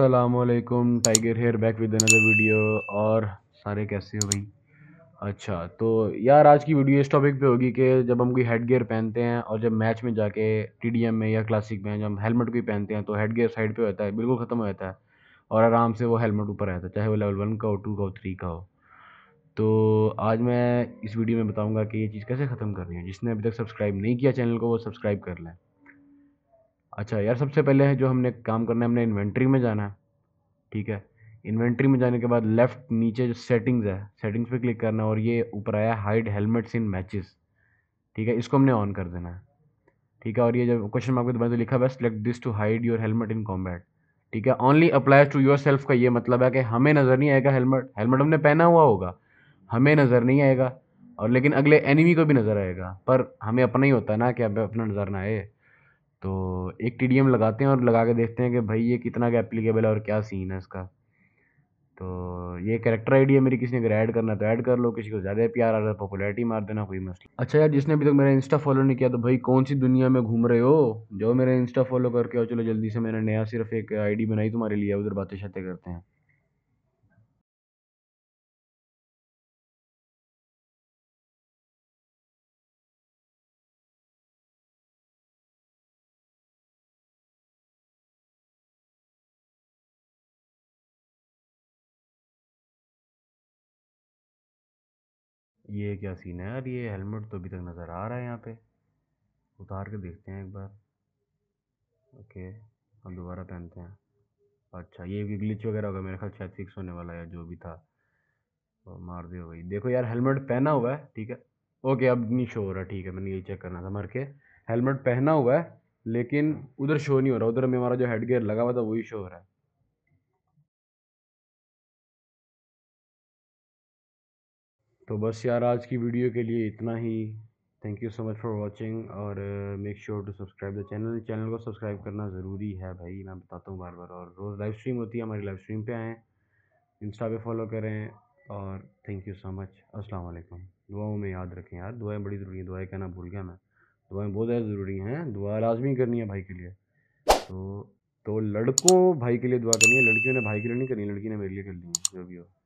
असलकुम Tiger here back with another video और सारे कैसे हो भाई अच्छा तो यार आज की वीडियो इस टॉपिक पे होगी कि जब हम कोई हेड गेयर पहनते हैं और जब मैच में जाके टीडीएम में या क्लासिक में जब हम हेलमेट कोई पहनते हैं तो हेड गेयर साइड पे होता है बिल्कुल ख़त्म हो जाता है और आराम से वो हेलमेट ऊपर रहता है चाहे वो लेवल वन का हो टू का हो थ्री का हो तो आज मैं इस वीडियो में बताऊँगा कि ये चीज़ कैसे ख़त्म करनी है जिसने अभी तक सब्सक्राइब नहीं किया चैनल को वो सब्सक्राइब कर लें अच्छा यार सबसे पहले है जो हमने काम करना है हमने इन्वेंट्री में जाना है ठीक है इन्वेंट्री में जाने के बाद लेफ़्ट नीचे जो सेटिंग्स है सेटिंग्स पे क्लिक करना और ये ऊपर आया हाइड हेलमेट्स इन मैचेस ठीक है इसको हमने ऑन कर देना है ठीक है और ये जब क्वेश्चन मार्क में तो लिखा हुआ है select this to hide your helmet in combat ठीक है only applies to yourself का ये मतलब है कि हमें नज़र नहीं आएगा हेलमेट हेलमेट हमने पहना हुआ होगा हमें नज़र नहीं आएगा और लेकिन अगले एनिमी को भी नज़र आएगा पर हमें अपना ही होता है ना कि अब अपना नज़र ना आए तो एक टी लगाते हैं और लगा के देखते हैं कि भाई ये कितना का एप्लीकेबल है और क्या सीन है इसका तो ये करेक्टर आईडी है मेरी किसी ने अगर ऐड करना तो ऐड कर लो किसी को ज़्यादा प्यार आ रहा है पॉपुलरिटी तो मार देना कोई मसला अच्छा यार जिसने अभी तक मेरा इंस्टा फॉलो नहीं किया तो भाई कौन सी दुनिया में घूम रहे हो जो मेरा इंस्टा फॉलो करके और चलो जल्दी से मैंने नया सिर्फ एक आईडी बनाई तुम्हारे लिए उधर बातें शातें करते हैं ये क्या सीन है यार ये हेलमेट तो अभी तक नज़र आ रहा है यहाँ पे उतार के देखते हैं एक बार ओके हम दोबारा पहनते हैं अच्छा ये भी ग्लिच वगैरह होगा मेरे ख्याल शायद फिक्स होने वाला है जो भी था तो मार दे भाई देखो यार हेलमेट पहना हुआ है ठीक है ओके अब नहीं शो हो रहा ठीक है मैंने यही चेक करना था मर के हेलमेट पहना हुआ है लेकिन उधर शो नहीं हो रहा उधर में हमारा जो हेड गेयर लगा हुआ था वही शो हो रहा है तो बस यार आज की वीडियो के लिए इतना ही thank you so much for watching और make sure to subscribe the channel channel को सब्सक्राइब करना ज़रूरी है भाई मैं बताता हूँ बार बार और रोज़ लाइव स्ट्रीम होती है हमारी लाइव स्ट्रीम पे आएँ इंस्टा पे फॉलो करें और थैंक यू सो मच अस्सलाम वालेकुम दुआओं में याद रखें यार दुआएं बड़ी ज़रूरी हैं दुआएं कहना भूल गया मैं दुआएं बहुत ज़्यादा ज़रूरी हैं दुआ लाजमी करनी है भाई के लिए तो तो लड़कों भाई के लिए दुआ करनी है लड़कियों ने भाई के लिए नहीं करनी लड़की ने मेरे लिए करनी है जो भी हो